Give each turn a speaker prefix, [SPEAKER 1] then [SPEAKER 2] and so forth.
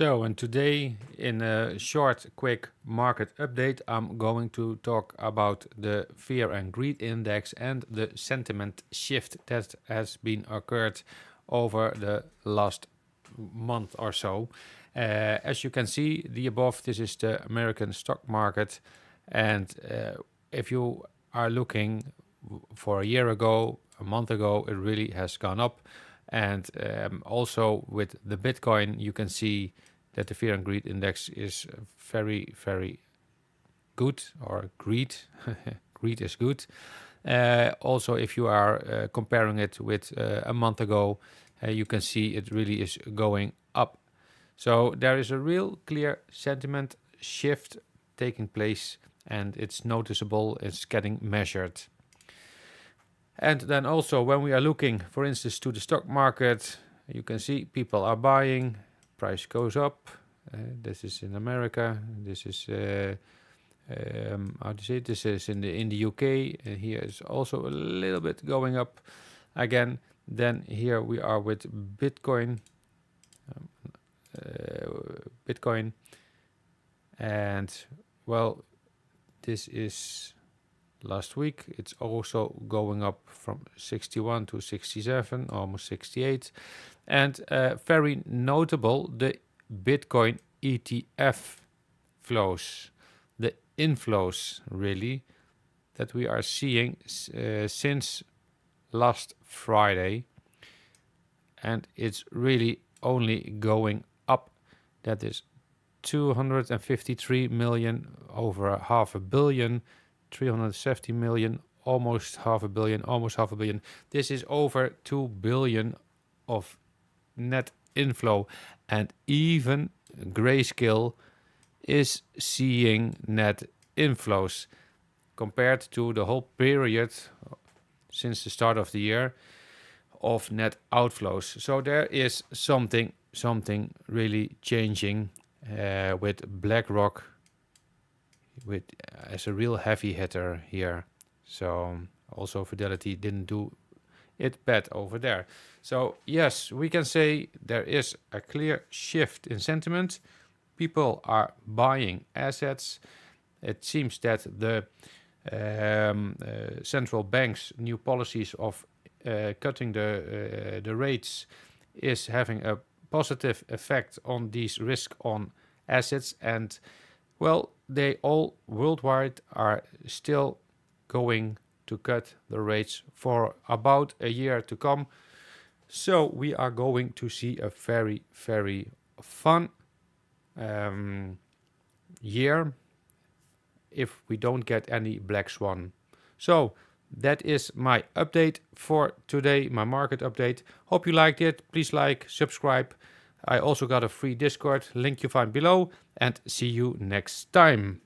[SPEAKER 1] So, and today in a short, quick market update, I'm going to talk about the fear and greed index and the sentiment shift that has been occurred over the last month or so. Uh, as you can see, the above, this is the American stock market. And uh, if you are looking for a year ago, a month ago, it really has gone up and um, also with the bitcoin you can see that the fear and greed index is very, very good or greed. greed is good. Uh, also, if you are uh, comparing it with uh, a month ago, uh, you can see it really is going up. So there is a real clear sentiment shift taking place and it's noticeable, it's getting measured. And then also when we are looking, for instance, to the stock market, you can see people are buying, price goes up. Eh, this is in America. This is eh, eh, um, how to say this is in the in the UK. Uh, here is also a little bit going up again. Then here we are with Bitcoin, um, uh, Bitcoin, and well, this is last week. It's also going up from 61 to 67, almost 68. And uh, very notable, the Bitcoin ETF flows, the inflows really, that we are seeing uh, since last Friday. And it's really only going up. That is 253 million over half a billion 370 million, almost half a billion, almost half a billion. This is over 2 billion of net inflow. And even Grayscale is seeing net inflows compared to the whole period since the start of the year of net outflows. So there is something something really changing uh, with BlackRock with as a real heavy hitter here. So also Fidelity didn't do it bad over there. So yes, we can say there is a clear shift in sentiment. People are buying assets. It seems that the um, uh, central banks' new policies of uh, cutting the uh, the rates is having a positive effect on these risk on assets and well they all worldwide are still going to cut the rates for about a year to come. So we are going to see a very, very fun um, year if we don't get any black swan. So that is my update for today, my market update. Hope you liked it. Please like, subscribe. I also got a free Discord, link you find below, and see you next time.